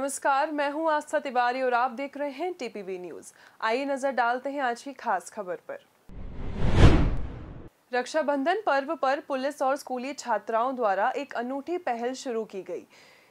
नमस्कार मैं हूं आस्था तिवारी और आप देख रहे हैं टीपीवी न्यूज आइए नजर डालते हैं आज की खास खबर पर रक्षाबंधन पर्व पर पुलिस और स्कूली छात्राओं द्वारा एक अनूठी पहल शुरू की गई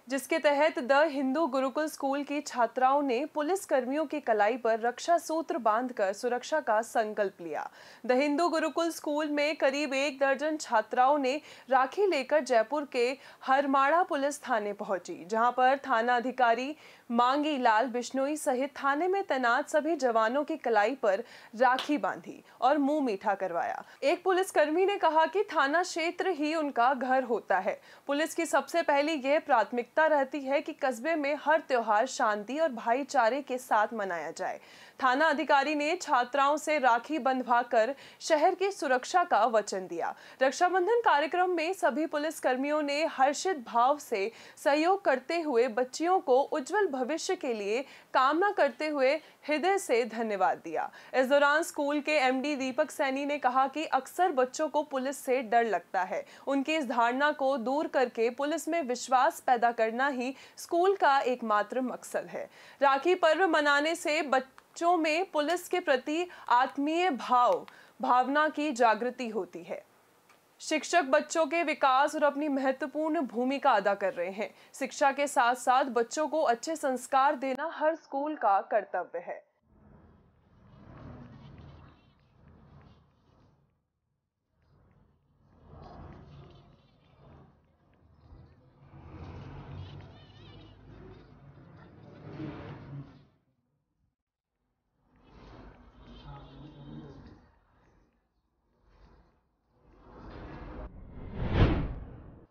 जिसके तहत द हिंदू गुरुकुल स्कूल की छात्राओं ने पुलिस कर्मियों की कलाई पर रक्षा सूत्र बांधकर सुरक्षा का संकल्प लिया द हिंदू गुरुकुल स्कूल में करीब एक दर्जन छात्राओं ने राखी लेकर जयपुर के हरमाड़ा पुलिस थाने पहुंची जहां पर थाना अधिकारी मांगी लाल बिश्नोई सहित थाने में तैनात सभी जवानों की कलाई पर राखी बांधी और मुंह मीठा करवाया एक पुलिसकर्मी ने कहा कि थाना क्षेत्र ही उनका घर होता है पुलिस की सबसे पहली यह प्राथमिक आवश्यकता रहती है कि कस्बे में हर त्यौहार शांति और भाईचारे के साथ मनाया जाए थाना अधिकारी ने छात्राओं से राखी बंधवा कर शहर की सुरक्षा का वचन दिया रक्षाबंधन कार्यक्रम में सभी पुलिस कर्मियों ने हर्षित भाव से सहयोग करते हुए बच्चियों को उज्जवल भविष्य के लिए कामना करते हुए हृदय से धन्यवाद दिया इस दौरान स्कूल के एमडी दीपक सैनी ने कहा कि अक्सर बच्चों को पुलिस से डर लगता है उनकी इस धारणा को दूर करके पुलिस में विश्वास पैदा कर करना ही स्कूल का एकमात्र मकसद है राखी पर्व मनाने से बच्चों में पुलिस के प्रति आत्मीय भाव भावना की जागृति होती है शिक्षक बच्चों के विकास और अपनी महत्वपूर्ण भूमिका अदा कर रहे हैं शिक्षा के साथ साथ बच्चों को अच्छे संस्कार देना हर स्कूल का कर्तव्य है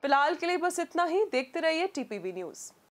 फिलहाल के लिए बस इतना ही देखते रहिए टीपीवी न्यूज़